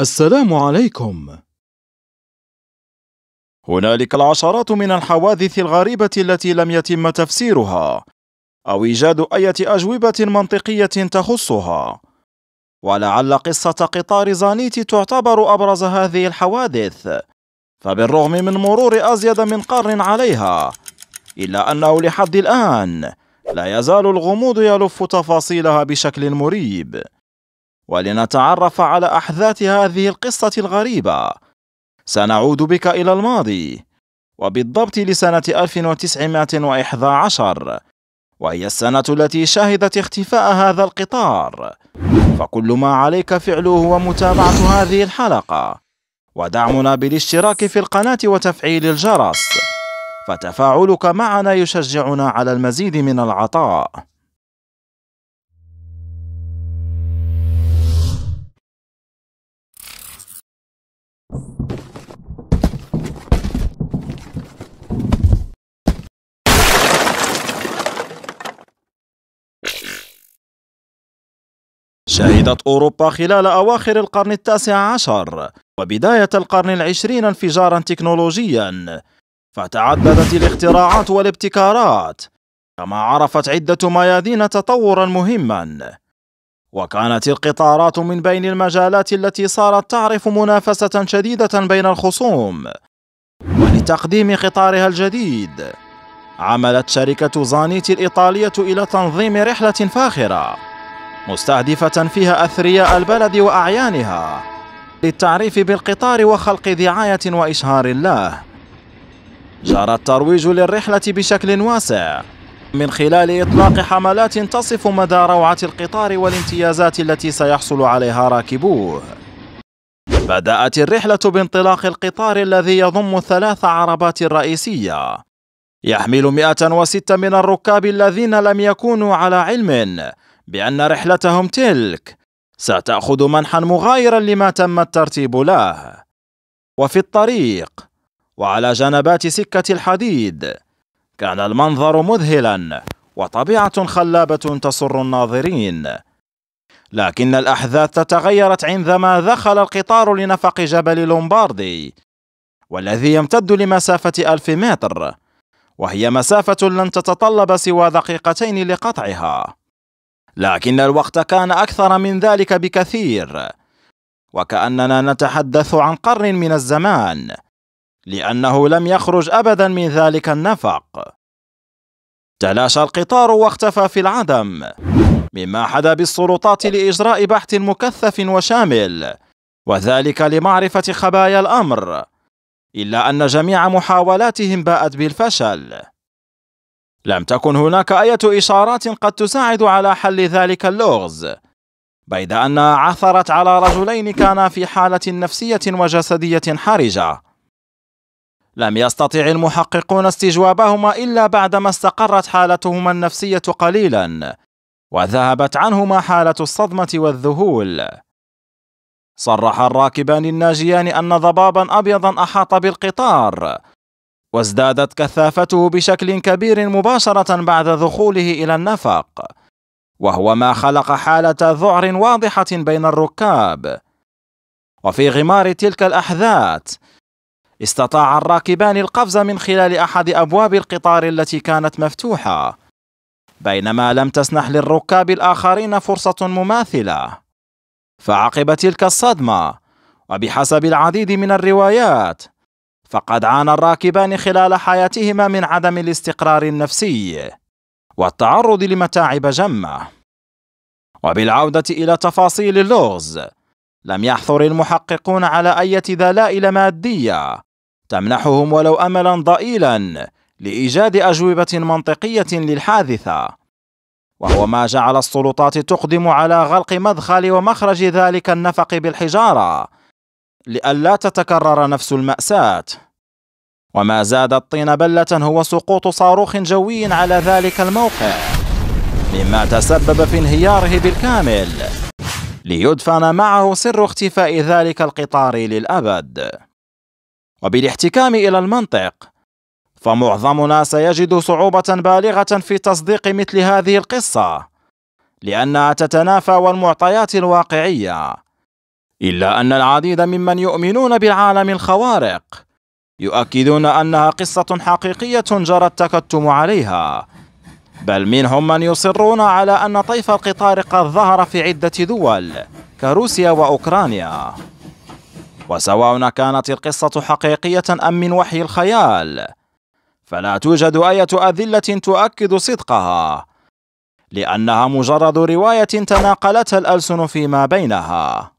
السلام عليكم هنالك العشرات من الحوادث الغريبة التي لم يتم تفسيرها أو إيجاد أية أجوبة منطقية تخصها ولعل قصة قطار زانيتي تعتبر أبرز هذه الحوادث فبالرغم من مرور أزيد من قرن عليها إلا أنه لحد الآن لا يزال الغموض يلف تفاصيلها بشكل مريب ولنتعرف على أحداث هذه القصة الغريبة سنعود بك إلى الماضي وبالضبط لسنة 1911 وهي السنة التي شهدت اختفاء هذا القطار فكل ما عليك فعله هو متابعة هذه الحلقة ودعمنا بالاشتراك في القناة وتفعيل الجرس فتفاعلك معنا يشجعنا على المزيد من العطاء شهدت أوروبا خلال أواخر القرن التاسع عشر وبداية القرن العشرين انفجارا تكنولوجيا فتعددت الاختراعات والابتكارات كما عرفت عدة ميادين تطورا مهما وكانت القطارات من بين المجالات التي صارت تعرف منافسة شديدة بين الخصوم ولتقديم قطارها الجديد عملت شركة زانيتي الإيطالية إلى تنظيم رحلة فاخرة مستهدفة فيها أثرياء البلد وأعيانها للتعريف بالقطار وخلق دعاية وإشهار له جرى الترويج للرحلة بشكل واسع من خلال إطلاق حملات تصف مدى روعة القطار والامتيازات التي سيحصل عليها راكبوه بدأت الرحلة بانطلاق القطار الذي يضم ثلاث عربات رئيسية يحمل 106 من الركاب الذين لم يكونوا على علم بأن رحلتهم تلك ستأخذ منحا مغايرا لما تم الترتيب له وفي الطريق وعلى جنبات سكة الحديد كان المنظر مذهلا وطبيعة خلابة تسر الناظرين لكن الأحداث تغيرت عندما دخل القطار لنفق جبل لومباردي والذي يمتد لمسافة ألف متر وهي مسافة لن تتطلب سوى دقيقتين لقطعها لكن الوقت كان أكثر من ذلك بكثير وكأننا نتحدث عن قرن من الزمان لأنه لم يخرج أبدا من ذلك النفق تلاشى القطار واختفى في العدم مما حدا بالسلطات لإجراء بحث مكثف وشامل وذلك لمعرفة خبايا الأمر إلا أن جميع محاولاتهم باءت بالفشل لم تكن هناك أي إشارات قد تساعد على حل ذلك اللغز بيد أنها عثرت على رجلين كانا في حالة نفسية وجسدية حرجة لم يستطع المحققون استجوابهما إلا بعدما استقرت حالتهما النفسية قليلا وذهبت عنهما حالة الصدمة والذهول صرح الراكبان الناجيان أن ضبابا أبيضا أحاط بالقطار وازدادت كثافته بشكل كبير مباشرة بعد دخوله إلى النفق وهو ما خلق حالة ذعر واضحة بين الركاب وفي غمار تلك الأحداث، استطاع الراكبان القفز من خلال أحد أبواب القطار التي كانت مفتوحة بينما لم تسنح للركاب الآخرين فرصة مماثلة فعقب تلك الصدمة وبحسب العديد من الروايات فقد عانى الراكبان خلال حياتهما من عدم الاستقرار النفسي والتعرض لمتاعب جمة وبالعودة إلى تفاصيل اللغز لم يحثر المحققون على أي دلائل مادية تمنحهم ولو أملا ضئيلا لإيجاد أجوبة منطقية للحادثة وهو ما جعل السلطات تقدم على غلق مدخل ومخرج ذلك النفق بالحجاره لئلا تتكرر نفس المأساة وما زاد الطين بلة هو سقوط صاروخ جوي على ذلك الموقع مما تسبب في انهياره بالكامل ليدفن معه سر اختفاء ذلك القطار للأبد وبالاحتكام إلى المنطق فمعظمنا سيجد صعوبة بالغة في تصديق مثل هذه القصة لأنها تتنافى والمعطيات الواقعية إلا أن العديد ممن يؤمنون بالعالم الخوارق يؤكدون أنها قصة حقيقية جرى التكتم عليها بل منهم من يصرون على أن طيف القطار قد ظهر في عدة دول كروسيا وأوكرانيا وسواء كانت القصة حقيقية أم من وحي الخيال فلا توجد أية أذلة تؤكد صدقها لأنها مجرد رواية تناقلتها الألسن فيما بينها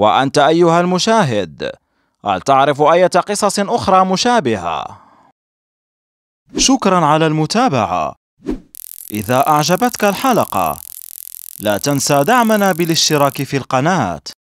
وأنت أيها المشاهد هل تعرف أية قصص أخرى مشابهة؟ شكرا على المتابعة إذا أعجبتك الحلقة لا تنسى دعمنا بالاشتراك في القناة